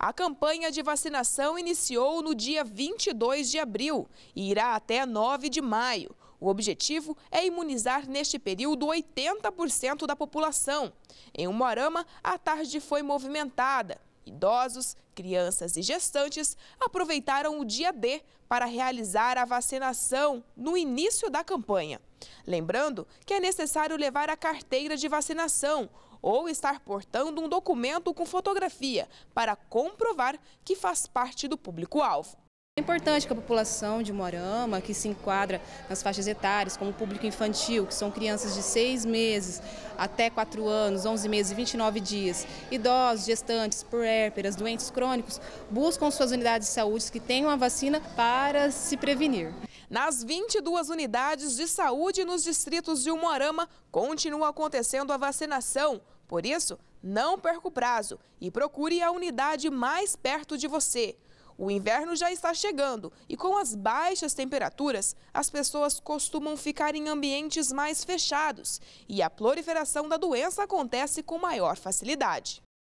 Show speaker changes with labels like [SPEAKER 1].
[SPEAKER 1] A campanha de vacinação iniciou no dia 22 de abril e irá até 9 de maio. O objetivo é imunizar neste período 80% da população. Em Umuarama, a tarde foi movimentada. Idosos, crianças e gestantes aproveitaram o dia D para realizar a vacinação no início da campanha. Lembrando que é necessário levar a carteira de vacinação, ou estar portando um documento com fotografia para
[SPEAKER 2] comprovar que faz parte do público-alvo. É importante que a população de Morama, que se enquadra nas faixas etárias, como o público infantil, que são crianças de 6 meses até 4 anos, 11 meses e 29 dias, idosos, gestantes, puérperas, doentes crônicos, buscam suas unidades de saúde que tenham a vacina para se prevenir.
[SPEAKER 1] Nas 22 unidades de saúde nos distritos de Umuarama, continua acontecendo a vacinação. Por isso, não perca o prazo e procure a unidade mais perto de você. O inverno já está chegando e, com as baixas temperaturas, as pessoas costumam ficar em ambientes mais fechados e a proliferação da doença acontece com maior facilidade.